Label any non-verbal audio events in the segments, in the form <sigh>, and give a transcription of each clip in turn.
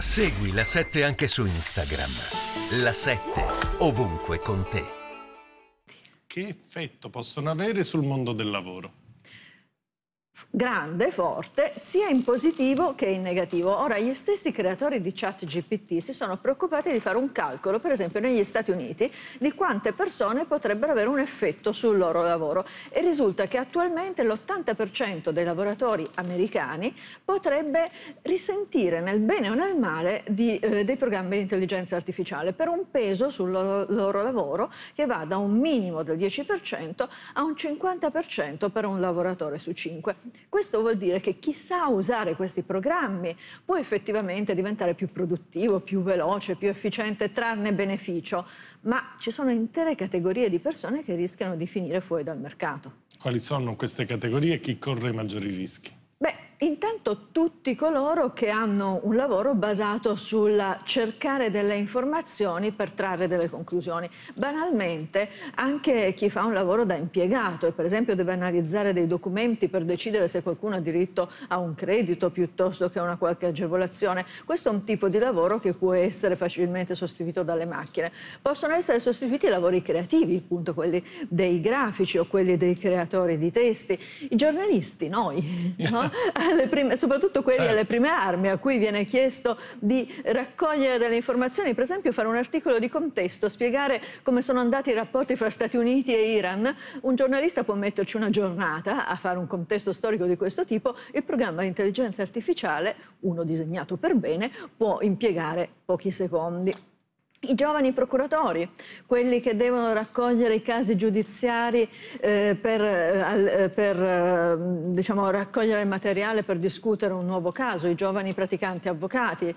Segui la 7 anche su Instagram. La 7 ovunque con te. Che effetto possono avere sul mondo del lavoro? grande, forte, sia in positivo che in negativo. Ora, gli stessi creatori di ChatGPT si sono preoccupati di fare un calcolo, per esempio negli Stati Uniti, di quante persone potrebbero avere un effetto sul loro lavoro e risulta che attualmente l'80% dei lavoratori americani potrebbe risentire nel bene o nel male di, eh, dei programmi di intelligenza artificiale per un peso sul loro, loro lavoro che va da un minimo del 10% a un 50% per un lavoratore su 5. Questo vuol dire che chi sa usare questi programmi può effettivamente diventare più produttivo, più veloce, più efficiente, e trarne beneficio, ma ci sono intere categorie di persone che rischiano di finire fuori dal mercato. Quali sono queste categorie e chi corre maggiori rischi? Intanto tutti coloro che hanno un lavoro basato sul cercare delle informazioni per trarre delle conclusioni. Banalmente anche chi fa un lavoro da impiegato e per esempio deve analizzare dei documenti per decidere se qualcuno ha diritto a un credito piuttosto che a una qualche agevolazione. Questo è un tipo di lavoro che può essere facilmente sostituito dalle macchine. Possono essere sostituiti i lavori creativi, appunto quelli dei grafici o quelli dei creatori di testi. I giornalisti, noi, no? <laughs> prime, soprattutto quelli certo. alle prime armi, a cui viene chiesto di raccogliere delle informazioni, per esempio fare un articolo di contesto, spiegare come sono andati i rapporti fra Stati Uniti e Iran. Un giornalista può metterci una giornata a fare un contesto storico di questo tipo, il programma di intelligenza artificiale, uno disegnato per bene, può impiegare pochi secondi i giovani procuratori, quelli che devono raccogliere i casi giudiziari eh, per, eh, eh, per eh, diciamo, raccogliere il materiale per discutere un nuovo caso, i giovani praticanti avvocati.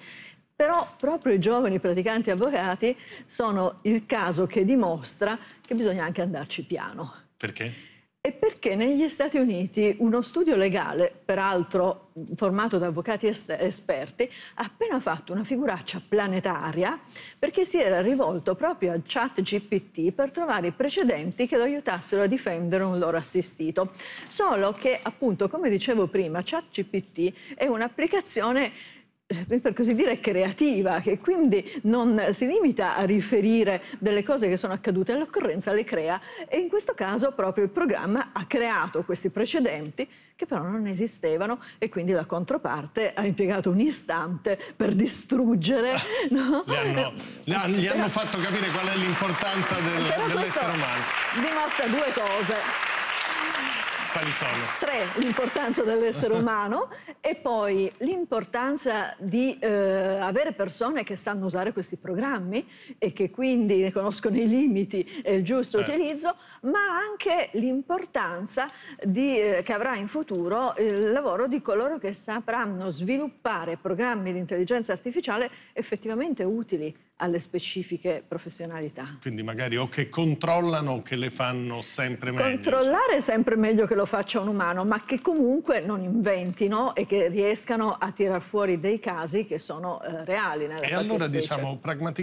Però proprio i giovani praticanti avvocati sono il caso che dimostra che bisogna anche andarci piano. Perché? E perché negli Stati Uniti uno studio legale, peraltro formato da avvocati esperti, ha appena fatto una figuraccia planetaria perché si era rivolto proprio a GPT per trovare i precedenti che lo aiutassero a difendere un loro assistito. Solo che, appunto, come dicevo prima, chat GPT è un'applicazione <laughs> per così dire, creativa, che quindi non si limita a riferire delle cose che sono accadute all'occorrenza, le crea e in questo caso proprio il programma ha creato questi precedenti che però non esistevano e quindi la controparte ha impiegato un istante per distruggere. <laughs> No? Le hanno, le <laughs> hanno, gli hanno fatto capire qual è l'importanza del, dell'essere umano. Dimostra due cose. Quali sono? Tre, l'importanza dell'essere umano e poi l'importanza di eh, avere persone che sanno usare questi programmi e che quindi ne conoscono i limiti e il giusto certo. utilizzo, ma anche l'importanza di, eh, che avrà in futuro il lavoro di coloro che sapranno sviluppare programmi di intelligenza artificiale effettivamente utili alle specifiche professionalità. Quindi magari o che controllano o che le fanno sempre meglio. Controllare è sempre meglio che lo lo faccia un umano, ma che comunque non inventino e che riescano a tirar fuori dei casi che sono eh, reali. e allora specie. diciamo pragmaticamente